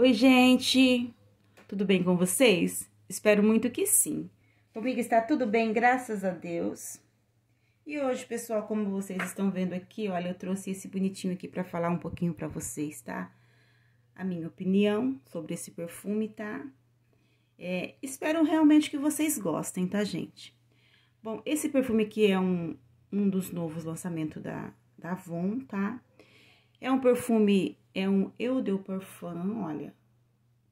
Oi, gente! Tudo bem com vocês? Espero muito que sim. Comigo está tudo bem, graças a Deus. E hoje, pessoal, como vocês estão vendo aqui, olha, eu trouxe esse bonitinho aqui para falar um pouquinho para vocês, tá? A minha opinião sobre esse perfume, tá? É, espero realmente que vocês gostem, tá, gente? Bom, esse perfume aqui é um, um dos novos lançamentos da, da Avon, tá? É um perfume é um Eau de olha,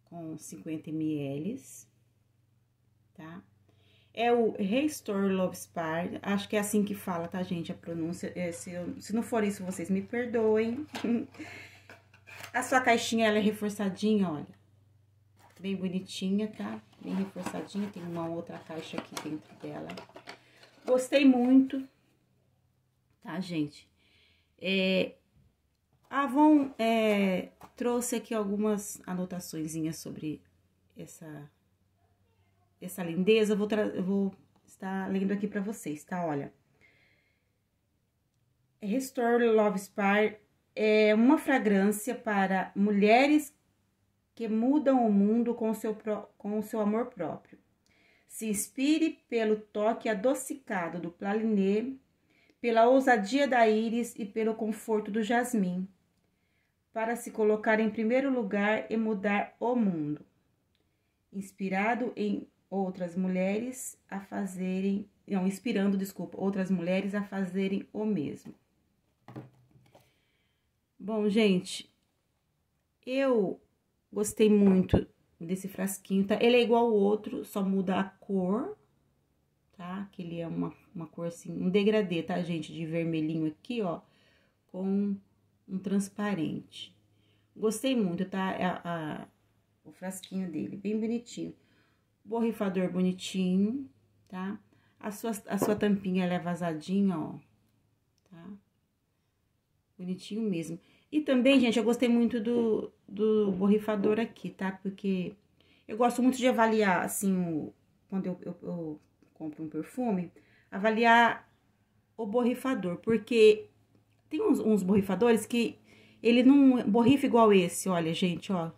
com 50 ml, tá? É o Restore Love Spa, acho que é assim que fala, tá, gente, a pronúncia. É, se, eu, se não for isso, vocês me perdoem. a sua caixinha, ela é reforçadinha, olha. Bem bonitinha, tá? Bem reforçadinha, tem uma outra caixa aqui dentro dela. Gostei muito, tá, gente? É, a Avon é, trouxe aqui algumas anotaçõezinhas sobre essa, essa lindeza. Vou, vou estar lendo aqui para vocês, tá? Olha. Restore Love Spire é uma fragrância para mulheres que mudam o mundo com, seu, com o seu amor próprio. Se inspire pelo toque adocicado do Plaliné, pela ousadia da íris e pelo conforto do jasmim para se colocar em primeiro lugar e mudar o mundo, inspirado em outras mulheres a fazerem, não, inspirando, desculpa, outras mulheres a fazerem o mesmo. Bom, gente, eu gostei muito desse frasquinho, tá? Ele é igual ao outro, só muda a cor, tá? Que ele é uma, uma cor assim, um degradê, tá, gente? De vermelhinho aqui, ó, com um transparente. Gostei muito, tá? É a, a, o frasquinho dele, bem bonitinho. Borrifador bonitinho, tá? A sua, a sua tampinha é vazadinha, ó. Tá? Bonitinho mesmo. E também, gente, eu gostei muito do, do borrifador aqui, tá? Porque eu gosto muito de avaliar, assim, o, quando eu, eu, eu compro um perfume, avaliar o borrifador. Porque tem uns, uns borrifadores que ele não borrifa igual esse, olha, gente, ó.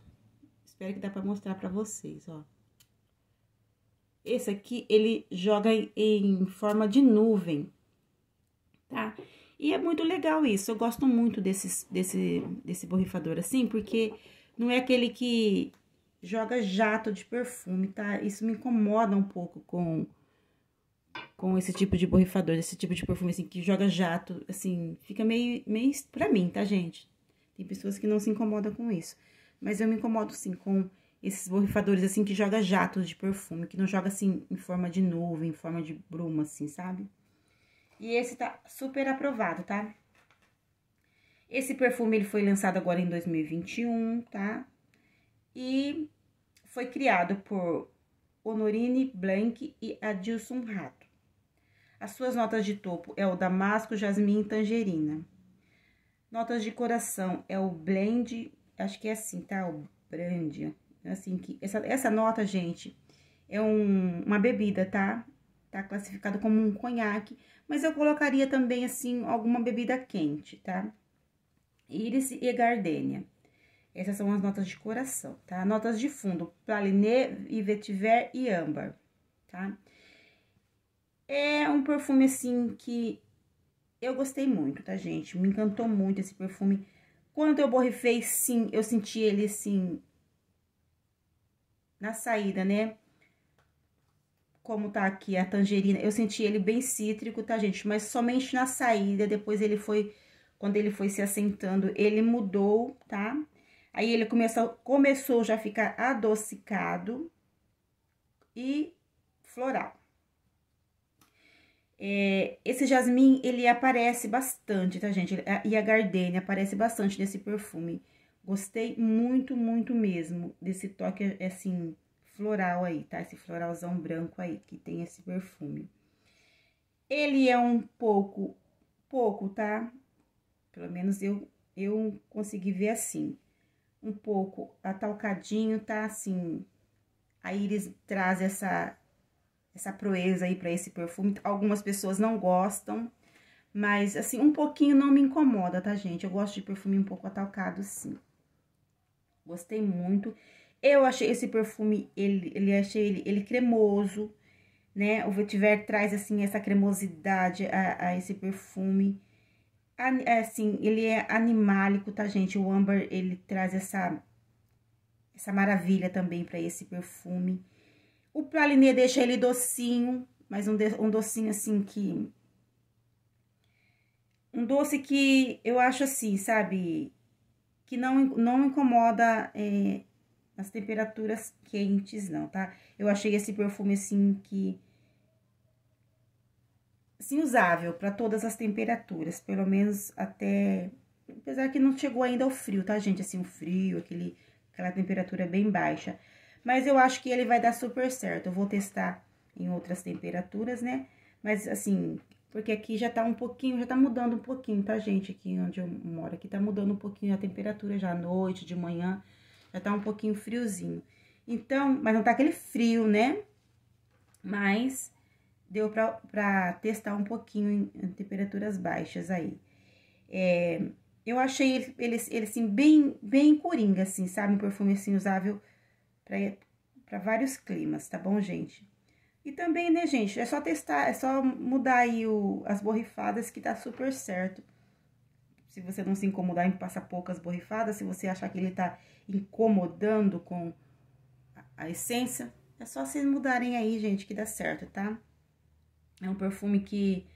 Espero que dá pra mostrar pra vocês, ó. Esse aqui, ele joga em, em forma de nuvem, tá? E é muito legal isso, eu gosto muito desses, desse, desse borrifador assim, porque não é aquele que joga jato de perfume, tá? Isso me incomoda um pouco com com esse tipo de borrifador, esse tipo de perfume, assim, que joga jato, assim, fica meio, meio pra mim, tá, gente? Tem pessoas que não se incomodam com isso. Mas eu me incomodo, sim, com esses borrifadores, assim, que joga jatos de perfume, que não joga, assim, em forma de nuvem, em forma de bruma, assim, sabe? E esse tá super aprovado, tá? Esse perfume, ele foi lançado agora em 2021, tá? E foi criado por Honorine Blank e Adilson Rato. As suas notas de topo é o damasco, jasmim e tangerina. Notas de coração é o blend, acho que é assim, tá? O brand, assim que essa, essa nota, gente, é um, uma bebida, tá? Tá classificado como um conhaque, mas eu colocaria também assim alguma bebida quente, tá? Íris e gardênia. Essas são as notas de coração, tá? Notas de fundo, praliné, e vetiver e âmbar, tá? É um perfume, assim, que eu gostei muito, tá, gente? Me encantou muito esse perfume. Quando eu borrifei, sim, eu senti ele, assim, na saída, né? Como tá aqui a tangerina, eu senti ele bem cítrico, tá, gente? Mas somente na saída, depois ele foi, quando ele foi se assentando, ele mudou, tá? Aí ele começou, começou já a ficar adocicado e floral. É, esse jasmim, ele aparece bastante, tá, gente? E a gardenia aparece bastante nesse perfume. Gostei muito, muito mesmo desse toque, é, assim, floral aí, tá? Esse floralzão branco aí, que tem esse perfume. Ele é um pouco, pouco, tá? Pelo menos eu, eu consegui ver assim. Um pouco atalcadinho, tá? Assim, a íris traz essa essa proeza aí para esse perfume. Algumas pessoas não gostam, mas assim, um pouquinho não me incomoda, tá, gente? Eu gosto de perfume um pouco atalcado, sim. Gostei muito. Eu achei esse perfume, ele, ele achei ele, ele cremoso, né? O vetiver traz, assim, essa cremosidade a, a esse perfume. A, é, assim, ele é animálico, tá, gente? O amber ele traz essa, essa maravilha também para esse perfume. O pralinê deixa ele docinho, mas um, um docinho assim que... Um doce que eu acho assim, sabe? Que não, não incomoda é, as temperaturas quentes, não, tá? Eu achei esse perfume assim que assim, usável para todas as temperaturas, pelo menos até, apesar que não chegou ainda ao frio, tá, gente? Assim, o frio, aquele, aquela temperatura bem baixa, mas eu acho que ele vai dar super certo. Eu vou testar em outras temperaturas, né? Mas, assim, porque aqui já tá um pouquinho, já tá mudando um pouquinho, tá, gente? Aqui onde eu moro, aqui tá mudando um pouquinho a temperatura já à noite, de manhã. Já tá um pouquinho friozinho. Então, mas não tá aquele frio, né? Mas deu pra, pra testar um pouquinho em, em temperaturas baixas aí. É, eu achei ele, ele, ele, assim, bem, bem coringa, assim, sabe? Um perfume, assim, usável para é, vários climas, tá bom, gente? E também, né, gente, é só testar, é só mudar aí o, as borrifadas que tá super certo. Se você não se incomodar em passar poucas borrifadas, se você achar que ele tá incomodando com a, a essência, é só vocês mudarem aí, gente, que dá certo, tá? É um perfume que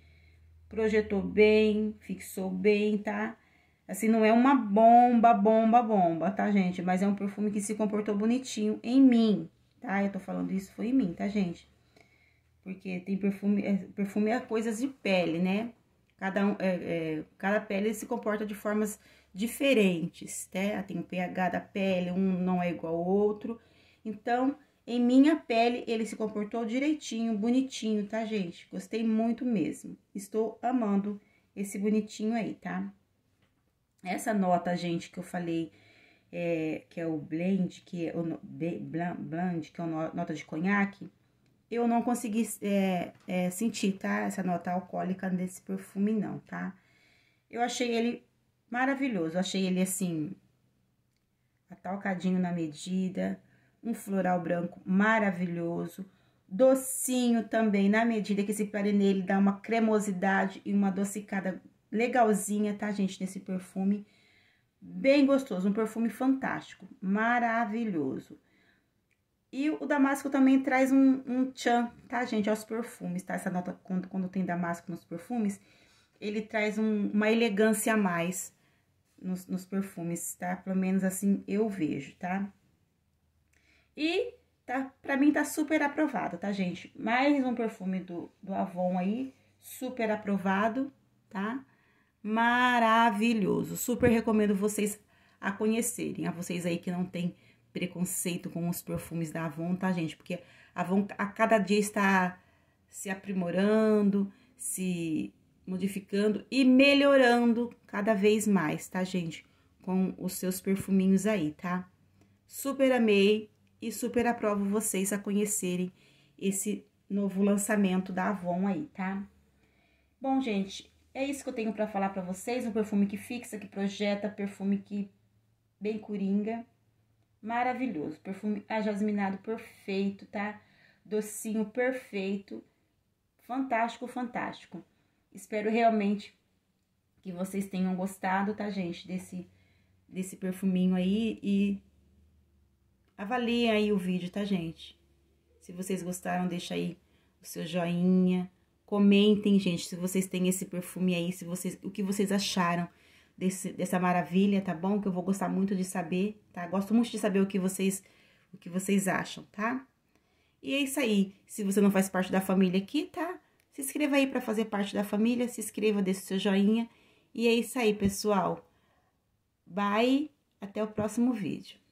projetou bem, fixou bem, tá? Assim, não é uma bomba, bomba, bomba, tá, gente? Mas é um perfume que se comportou bonitinho em mim, tá? Eu tô falando isso, foi em mim, tá, gente? Porque tem perfume, é, perfume é coisas de pele, né? Cada, um, é, é, cada pele se comporta de formas diferentes, né? Tem o pH da pele, um não é igual ao outro. Então, em minha pele, ele se comportou direitinho, bonitinho, tá, gente? Gostei muito mesmo. Estou amando esse bonitinho aí, tá? Essa nota, gente, que eu falei, é, que é o blend, que é o blend, que é a nota de conhaque, eu não consegui é, é, sentir, tá? Essa nota alcoólica desse perfume, não, tá? Eu achei ele maravilhoso, achei ele assim, atalcadinho na medida, um floral branco maravilhoso, docinho também na medida que esse pare nele, dá uma cremosidade e uma adocicada legalzinha, tá, gente? Nesse perfume bem gostoso, um perfume fantástico, maravilhoso. E o damasco também traz um, um tchan, tá, gente? Aos perfumes, tá? Essa nota, quando, quando tem damasco nos perfumes, ele traz um, uma elegância a mais nos, nos perfumes, tá? Pelo menos assim eu vejo, tá? E tá? Pra mim tá super aprovado, tá, gente? Mais um perfume do, do Avon aí, super aprovado, tá? maravilhoso. Super recomendo vocês a conhecerem, a vocês aí que não tem preconceito com os perfumes da Avon, tá, gente? Porque a Avon tá, a cada dia está se aprimorando, se modificando e melhorando cada vez mais, tá, gente? Com os seus perfuminhos aí, tá? Super amei e super aprovo vocês a conhecerem esse novo lançamento da Avon aí, tá? Bom, gente, é isso que eu tenho para falar para vocês, um perfume que fixa, que projeta, perfume que bem coringa. Maravilhoso, perfume ajasminado perfeito, tá? Docinho perfeito. Fantástico, fantástico. Espero realmente que vocês tenham gostado, tá, gente, desse desse perfuminho aí e avaliem aí o vídeo, tá, gente? Se vocês gostaram, deixa aí o seu joinha, Comentem, gente, se vocês têm esse perfume aí, se vocês, o que vocês acharam desse, dessa maravilha, tá bom? Que eu vou gostar muito de saber, tá? Gosto muito de saber o que vocês, o que vocês acham, tá? E é isso aí. Se você não faz parte da família aqui, tá? Se inscreva aí para fazer parte da família, se inscreva, deixe seu joinha. E é isso aí, pessoal. Bye, até o próximo vídeo.